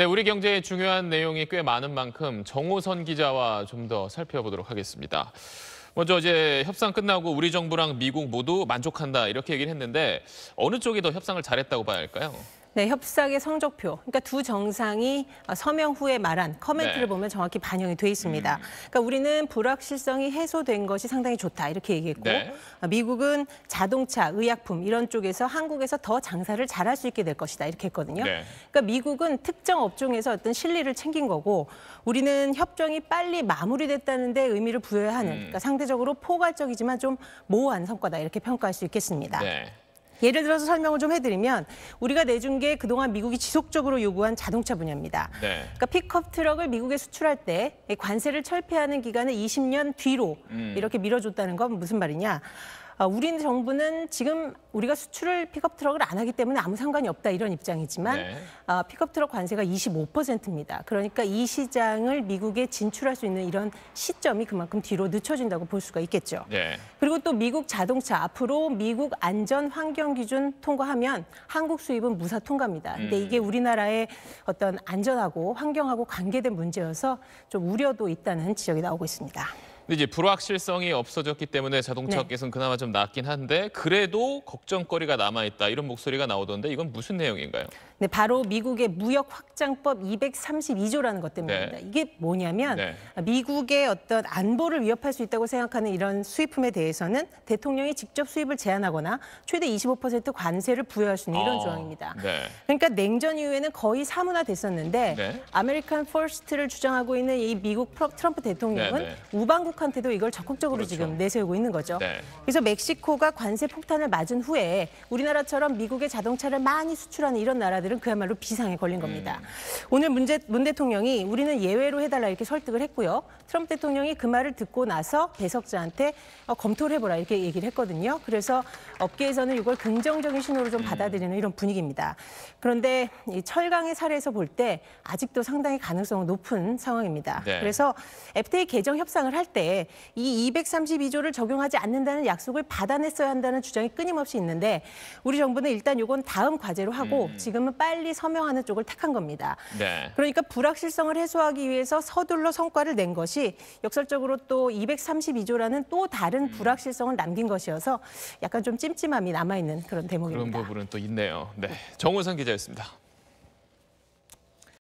네, 우리 경제에 중요한 내용이 꽤 많은 만큼 정호선 기자와 좀 더 살펴보도록 하겠습니다. 먼저 이제 협상 끝나고 우리 정부랑 미국 모두 만족한다 이렇게 얘기를 했는데 어느 쪽이 더 협상을 잘했다고 봐야 할까요? 네, 협상의 성적표. 그러니까 두 정상이 어, 서명 후에 말한 커멘트를 네. 보면 정확히 반영이 돼 있습니다. 음. 그러니까 우리는 불확실성이 해소된 것이 상당히 좋다 이렇게 얘기했고 네. 어, 미국은 자동차, 의약품 이런 쪽에서 한국에서 더 장사를 잘할 수 있게 될 것이다 이렇게 했거든요. 네. 그러니까 미국은 특정 업종에서 어떤 실리를 챙긴 거고 우리는 협정이 빨리 마무리됐다는 데 의미를 부여하는 음. 그러니까 상대적으로 포괄적이지만 좀 모호한 성과다 이렇게 평가할 수 있겠습니다. 네. 예를 들어서 설명을 좀 해드리면 우리가 내준 게 그동안 미국이 지속적으로 요구한 자동차 분야입니다. 네. 그러니까 픽업 트럭을 미국에 수출할 때 관세를 철폐하는 기간을 20년 뒤로 음. 이렇게 밀어줬다는 건 무슨 말이냐? 아, 우리 정부는 지금 우리가 수출을 픽업 트럭을 안 하기 때문에 아무 상관이 없다 이런 입장이지만 네. 아, 픽업 트럭 관세가 25%입니다. 그러니까 이 시장을 미국에 진출할 수 있는 이런 시점이 그만큼 뒤로 늦춰진다고 볼 수가 있겠죠. 네. 그리고 또 미국 자동차 앞으로 미국 안전 환경 기준 통과하면 한국 수입은 무사 통과입니다. 근데 음. 이게 우리나라의 어떤 안전하고 환경하고 관계된 문제여서 좀 우려도 있다는 지적이 나오고 있습니다. 이제 불확실성이 없어졌기 때문에 자동차 업계에서는 네. 그나마 좀 낫긴 한데 그래도 걱정거리가 남아있다 이런 목소리가 나오던데 이건 무슨 내용인가요? 네, 바로 미국의 무역 확장법 232조라는 것 때문입니다. 네. 이게 뭐냐면 네. 미국의 어떤 안보를 위협할 수 있다고 생각하는 이런 수입품에 대해서는 대통령이 직접 수입을 제한하거나 최대 25% 관세를 부여할 수 있는 이런 어, 조항입니다. 네. 그러니까 냉전 이후에는 거의 사문화됐었는데 네. 아메리칸 퍼스트를 주장하고 있는 이 미국 트럼프 대통령은 네, 우방국 중국한테도 이걸 적극적으로 그렇죠. 지금 내세우고 있는 거죠. 네. 그래서 멕시코가 관세 폭탄을 맞은 후에 우리나라처럼 미국의 자동차를 많이 수출하는 이런 나라들은 그야말로 비상에 걸린 겁니다. 음. 오늘 문제, 문 대통령이 우리는 예외로 해달라 이렇게 설득을 했고요. 트럼프 대통령이 그 말을 듣고 나서 배석자한테 어, 검토를 해보라 이렇게 얘기를 했거든요. 그래서 업계에서는 이걸 긍정적인 신호로 좀 음. 받아들이는 이런 분위기입니다. 그런데 이 철강의 사례에서 볼 때 아직도 상당히 가능성은 높은 상황입니다. 네. 그래서 FTA 개정 협상을 할때 하이 232조를 적용하지 않는다는 약속을 받아냈어야 한다는 주장이 끊임없이 있는데 우리 정부는 일단 이건 다음 과제로 하고 음. 지금은 빨리 서명하는 쪽을 택한 겁니다. 네. 그러니까 불확실성을 해소하기 위해서 서둘러 성과를 낸 것이 역설적으로 또 232조라는 또 다른 음. 불확실성을 남긴 것이어서 약간 좀 찜찜함이 남아있는 그런 대목입니다. 그런 부분은 또 있네요. 네, 정호상 기자였습니다.